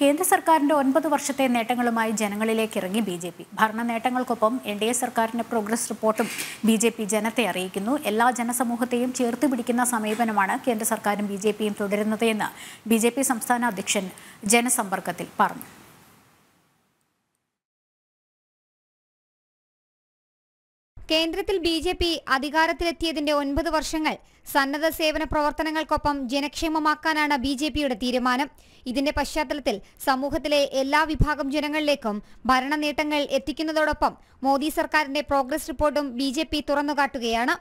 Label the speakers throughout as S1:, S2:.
S1: കേന്ദ്ര സർക്കാരിന്റെ ഒൻപത് വർഷത്തെ നേട്ടങ്ങളുമായി ജനങ്ങളിലേക്ക് ഇറങ്ങി ബി ജെ പി ഭരണ നേട്ടങ്ങൾക്കൊപ്പം എൻ ഡി എ സർക്കാരിന്റെ പ്രോഗ്രസ് റിപ്പോർട്ടും ബി ജെ പി ജനത്തെ അറിയിക്കുന്നു എല്ലാ ജനസമൂഹത്തെയും ചേർത്ത് പിടിക്കുന്ന സമീപനമാണ് കേന്ദ്ര സർക്കാരും ബി ജെ പിയും തുടരുന്നത് എന്ന് ബി ജെ പി സംസ്ഥാന അധ്യക്ഷൻ ജനസമ്പർക്കത്തിൽ പറഞ്ഞു കേന്ദ്രത്തിൽ ബി ജെ പി അധികാരത്തിലെത്തിയതിന്റെ ഒൻപത് വർഷങ്ങൾ സന്നദ്ധ സേവന പ്രവർത്തനങ്ങൾക്കൊപ്പം ജനക്ഷേമമാക്കാനാണ് ബി ജെ പിയുടെ തീരുമാനം ഇതിന്റെ പശ്ചാത്തലത്തിൽ സമൂഹത്തിലെ എല്ലാ വിഭാഗം ജനങ്ങളിലേക്കും ഭരണ നേട്ടങ്ങൾ എത്തിക്കുന്നതോടൊപ്പം മോദി സർക്കാരിന്റെ പ്രോഗ്രസ് റിപ്പോർട്ടും ബി ജെ പി തുറന്നുകാട്ടുകയാണ്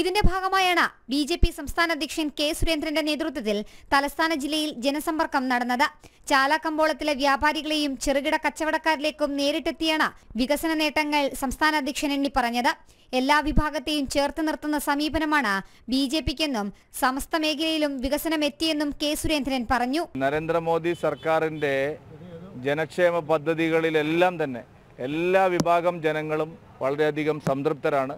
S1: ഇതിന്റെ ഭാഗമായാണ് ബി ജെ പി സംസ്ഥാന അധ്യക്ഷൻ കെ സുരേന്ദ്രന്റെ നേതൃത്വത്തിൽ തലസ്ഥാന ജില്ലയിൽ ജനസമ്പർക്കം നടന്നത് ചാലക്കമ്പോളത്തിലെ വ്യാപാരികളെയും ചെറുകിട കച്ചവടക്കാരിലേക്കും നേരിട്ടെത്തിയാണ് വികസന നേട്ടങ്ങൾ സംസ്ഥാന അധ്യക്ഷൻ പറഞ്ഞത് എല്ലാ വിഭാഗത്തെയും ചേർത്ത് നിർത്തുന്ന സമീപനമാണ് ബി ജെ പിക്കെന്നും സമസ്ത മേഖലയിലും വികസനം എത്തിയെന്നും കെ സുരേന്ദ്രൻ പറഞ്ഞു
S2: നരേന്ദ്രമോദി സർക്കാരിന്റെ ജനക്ഷേമ പദ്ധതികളിലെല്ലാം തന്നെ എല്ലാ വിഭാഗം ജനങ്ങളും വളരെയധികം സംതൃപ്തരാണ്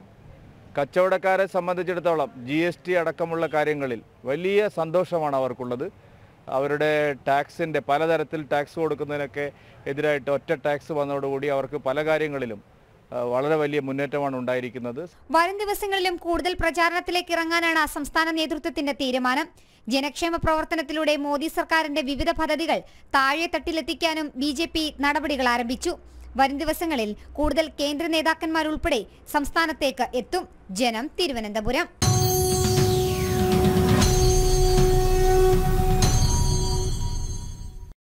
S2: കച്ചവടക്കാരെ സംബന്ധിച്ചിടത്തോളം ജി എസ് ടി അടക്കമുള്ള കാര്യങ്ങളിൽ വലിയ സന്തോഷമാണ് അവർക്കുള്ളത് അവരുടെ ടാക്സിൻ്റെ പലതരത്തിൽ ടാക്സ് കൊടുക്കുന്നതിനൊക്കെ എതിരായിട്ട് ഒറ്റ ടാക്സ് വന്നതോടുകൂടി അവർക്ക് പല കാര്യങ്ങളിലും വളരെ വലിയ മുന്നേറ്റമാണ് ഉണ്ടായിരിക്കുന്നത്
S1: വരും ദിവസങ്ങളിലും കൂടുതൽ പ്രചാരണത്തിലേക്ക് ഇറങ്ങാനാണ് സംസ്ഥാന നേതൃത്വത്തിന്റെ തീരുമാനം ജനക്ഷേമ പ്രവർത്തനത്തിലൂടെ മോദി സർക്കാരിന്റെ വിവിധ പദ്ധതികൾ താഴെ തട്ടിലെത്തിക്കാനും ബി നടപടികൾ ആരംഭിച്ചു വരും ദിവസങ്ങളിൽ കൂടുതൽ കേന്ദ്ര നേതാക്കന്മാരുൾപ്പെടെ സംസ്ഥാനത്തേക്ക് എത്തും ജനം തിരുവനന്തപുരം